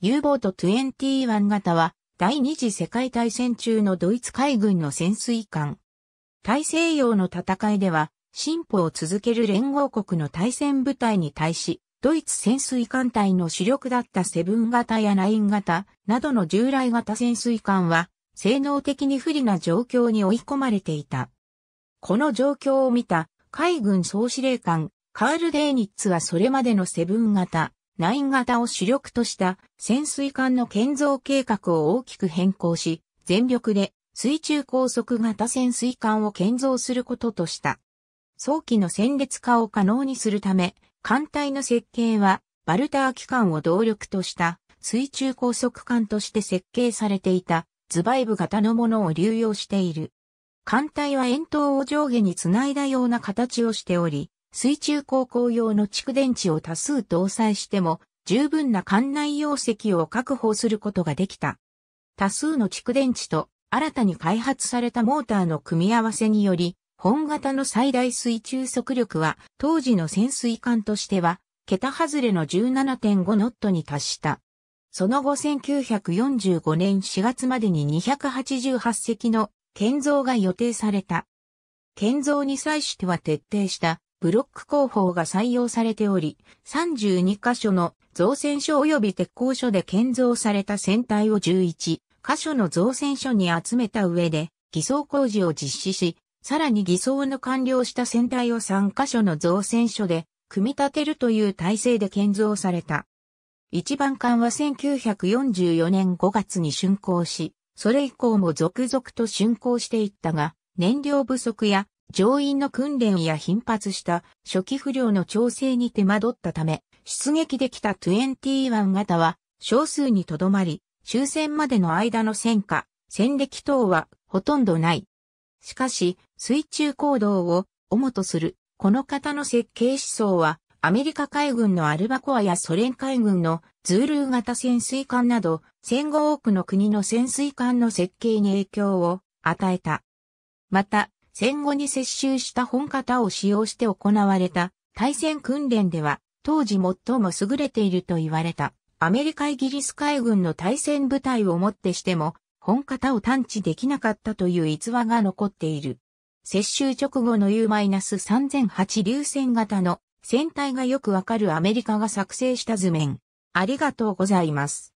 U ボート21型は、第二次世界大戦中のドイツ海軍の潜水艦。大西洋の戦いでは、進歩を続ける連合国の対戦部隊に対し、ドイツ潜水艦隊の主力だったセブン型やナイン型などの従来型潜水艦は、性能的に不利な状況に追い込まれていた。この状況を見た海軍総司令官カール・デーニッツはそれまでのセブン型、ナイン型を主力とした潜水艦の建造計画を大きく変更し、全力で水中高速型潜水艦を建造することとした。早期の戦列化を可能にするため、艦隊の設計はバルター機関を動力とした水中高速艦として設計されていたズバイブ型のものを流用している。艦隊は円筒を上下につないだような形をしており、水中航行用の蓄電池を多数搭載しても、十分な艦内容積を確保することができた。多数の蓄電池と新たに開発されたモーターの組み合わせにより、本型の最大水中速力は当時の潜水艦としては、桁外れの17.5ノットに達した。その後1945年4月までに288隻の建造が予定された。建造に際しては徹底したブロック工法が採用されており、32箇所の造船所及び鉄工所で建造された船体を11箇所の造船所に集めた上で、偽装工事を実施し、さらに偽装の完了した船体を3箇所の造船所で組み立てるという体制で建造された。一番艦は1944年5月に竣工し、それ以降も続々と竣工していったが、燃料不足や乗員の訓練や頻発した初期不良の調整に手間取ったため、出撃できた21型は少数にとどまり、終戦までの間の戦火、戦歴等はほとんどない。しかし、水中行動を主とする、この方の設計思想は、アメリカ海軍のアルバコアやソ連海軍のズールー型潜水艦など、戦後多くの国の潜水艦の設計に影響を与えた。また、戦後に接収した本型を使用して行われた対戦訓練では、当時最も優れていると言われた、アメリカイギリス海軍の対戦部隊をもってしても、本型を探知できなかったという逸話が残っている。接収直後の U-3008 流線型の船体がよくわかるアメリカが作成した図面。ありがとうございます。